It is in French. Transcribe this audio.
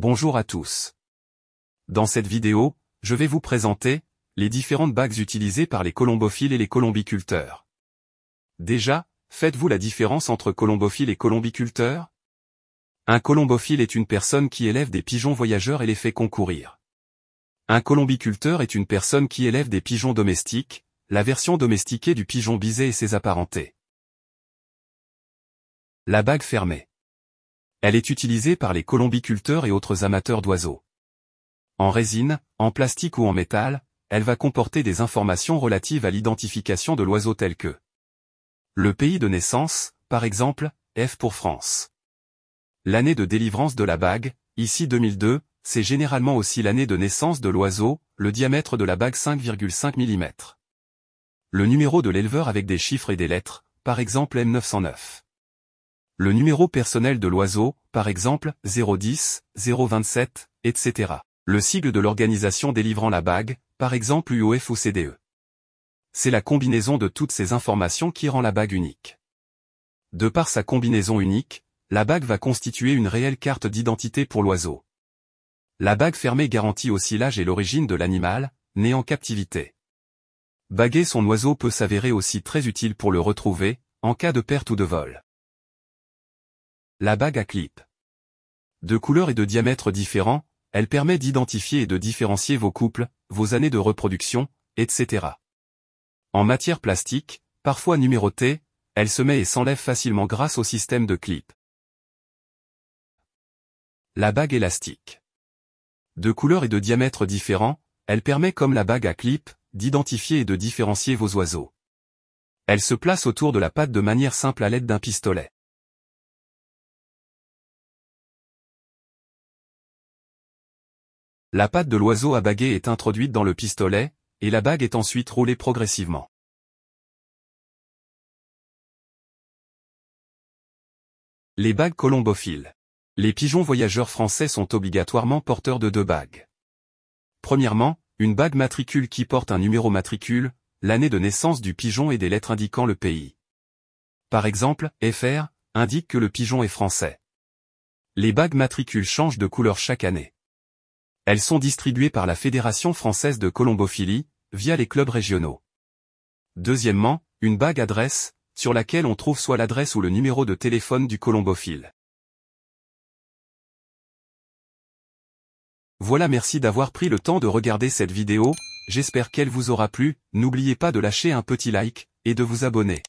Bonjour à tous. Dans cette vidéo, je vais vous présenter les différentes bagues utilisées par les colombophiles et les colombiculteurs. Déjà, faites-vous la différence entre colombophile et colombiculteur Un colombophile est une personne qui élève des pigeons voyageurs et les fait concourir. Un colombiculteur est une personne qui élève des pigeons domestiques, la version domestiquée du pigeon bisé et ses apparentés. La bague fermée. Elle est utilisée par les colombiculteurs et autres amateurs d'oiseaux. En résine, en plastique ou en métal, elle va comporter des informations relatives à l'identification de l'oiseau tel que le pays de naissance, par exemple, F pour France. L'année de délivrance de la bague, ici 2002, c'est généralement aussi l'année de naissance de l'oiseau, le diamètre de la bague 5,5 mm. Le numéro de l'éleveur avec des chiffres et des lettres, par exemple M909 le numéro personnel de l'oiseau, par exemple 010, 027, etc. Le sigle de l'organisation délivrant la bague, par exemple UOF ou CDE. C'est la combinaison de toutes ces informations qui rend la bague unique. De par sa combinaison unique, la bague va constituer une réelle carte d'identité pour l'oiseau. La bague fermée garantit aussi l'âge et l'origine de l'animal, né en captivité. Baguer son oiseau peut s'avérer aussi très utile pour le retrouver, en cas de perte ou de vol. La bague à clip. De couleurs et de diamètres différents, elle permet d'identifier et de différencier vos couples, vos années de reproduction, etc. En matière plastique, parfois numérotée, elle se met et s'enlève facilement grâce au système de clip. La bague élastique. De couleurs et de diamètres différents, elle permet comme la bague à clip, d'identifier et de différencier vos oiseaux. Elle se place autour de la patte de manière simple à l'aide d'un pistolet. La patte de l'oiseau à baguer est introduite dans le pistolet, et la bague est ensuite roulée progressivement. Les bagues colombophiles. Les pigeons voyageurs français sont obligatoirement porteurs de deux bagues. Premièrement, une bague matricule qui porte un numéro matricule, l'année de naissance du pigeon et des lettres indiquant le pays. Par exemple, FR indique que le pigeon est français. Les bagues matricules changent de couleur chaque année. Elles sont distribuées par la Fédération française de colombophilie, via les clubs régionaux. Deuxièmement, une bague adresse, sur laquelle on trouve soit l'adresse ou le numéro de téléphone du colombophile. Voilà merci d'avoir pris le temps de regarder cette vidéo, j'espère qu'elle vous aura plu, n'oubliez pas de lâcher un petit like, et de vous abonner.